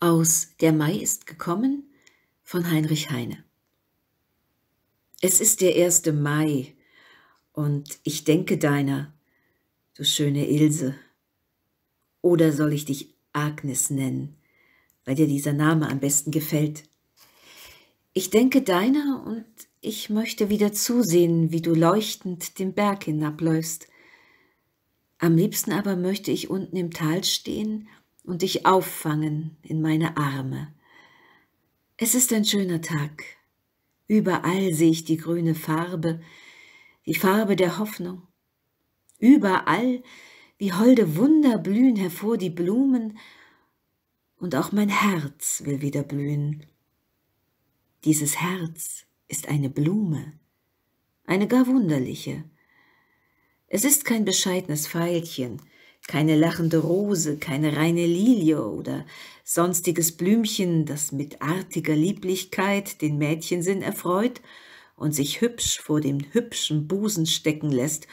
aus Der Mai ist gekommen von Heinrich Heine. Es ist der erste Mai und ich denke deiner, du schöne Ilse. Oder soll ich dich Agnes nennen, weil dir dieser Name am besten gefällt? Ich denke deiner und ich möchte wieder zusehen, wie du leuchtend den Berg hinabläufst. Am liebsten aber möchte ich unten im Tal stehen und dich auffangen in meine Arme. Es ist ein schöner Tag. Überall sehe ich die grüne Farbe, die Farbe der Hoffnung. Überall, wie holde Wunder blühen hervor die Blumen, und auch mein Herz will wieder blühen. Dieses Herz ist eine Blume, eine gar wunderliche. Es ist kein bescheidenes Veilchen, keine lachende Rose, keine reine Lilie oder sonstiges Blümchen, das mit artiger Lieblichkeit den Mädchensinn erfreut und sich hübsch vor dem hübschen Busen stecken lässt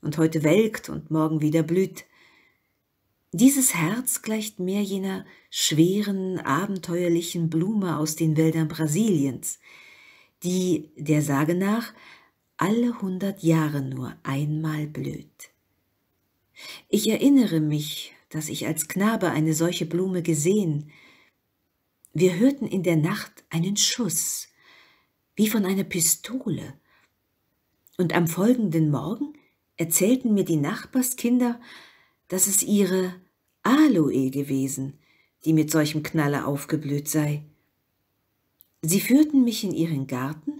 und heute welkt und morgen wieder blüht. Dieses Herz gleicht mehr jener schweren, abenteuerlichen Blume aus den Wäldern Brasiliens, die, der Sage nach, alle hundert Jahre nur einmal blüht. Ich erinnere mich, dass ich als Knabe eine solche Blume gesehen. Wir hörten in der Nacht einen Schuss, wie von einer Pistole. Und am folgenden Morgen erzählten mir die Nachbarskinder, dass es ihre Aloe gewesen, die mit solchem Knalle aufgeblüht sei. Sie führten mich in ihren Garten,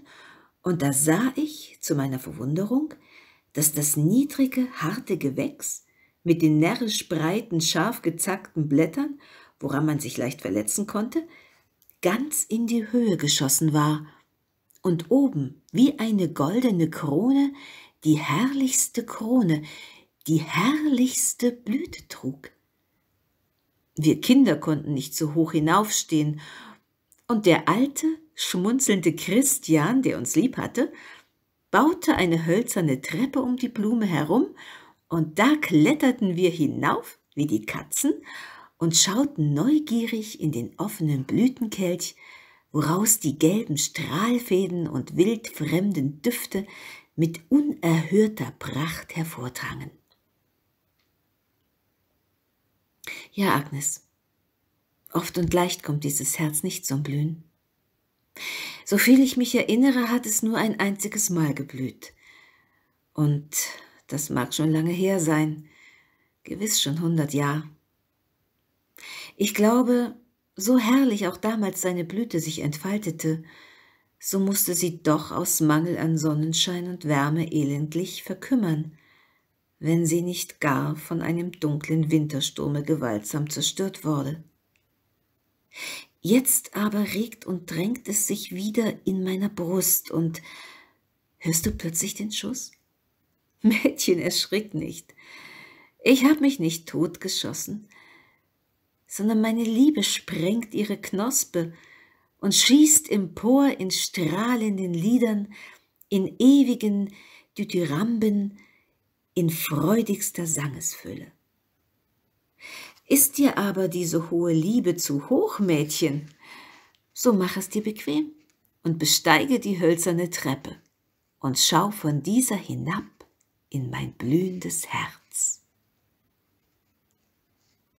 und da sah ich, zu meiner Verwunderung, dass das niedrige, harte Gewächs mit den närrisch breiten, scharf gezackten Blättern, woran man sich leicht verletzen konnte, ganz in die Höhe geschossen war und oben wie eine goldene Krone die herrlichste Krone, die herrlichste Blüte trug. Wir Kinder konnten nicht so hoch hinaufstehen, und der alte, schmunzelnde Christian, der uns lieb hatte, baute eine hölzerne Treppe um die Blume herum und da kletterten wir hinauf wie die Katzen und schauten neugierig in den offenen Blütenkelch, woraus die gelben Strahlfäden und wildfremden Düfte mit unerhörter Pracht hervordrangen. Ja, Agnes, oft und leicht kommt dieses Herz nicht zum Blühen. Soviel ich mich erinnere, hat es nur ein einziges Mal geblüht. Und das mag schon lange her sein, gewiss schon hundert Jahr. Ich glaube, so herrlich auch damals seine Blüte sich entfaltete, so musste sie doch aus Mangel an Sonnenschein und Wärme elendlich verkümmern, wenn sie nicht gar von einem dunklen Wintersturme gewaltsam zerstört wurde. Jetzt aber regt und drängt es sich wieder in meiner Brust und hörst du plötzlich den Schuss? Mädchen, erschrick nicht. Ich habe mich nicht totgeschossen, sondern meine Liebe sprengt ihre Knospe und schießt empor in strahlenden Liedern, in ewigen Dithyramben, in freudigster Sangesfülle. Ist dir aber diese hohe Liebe zu hoch, Mädchen, so mach es dir bequem und besteige die hölzerne Treppe und schau von dieser hinab in mein blühendes Herz.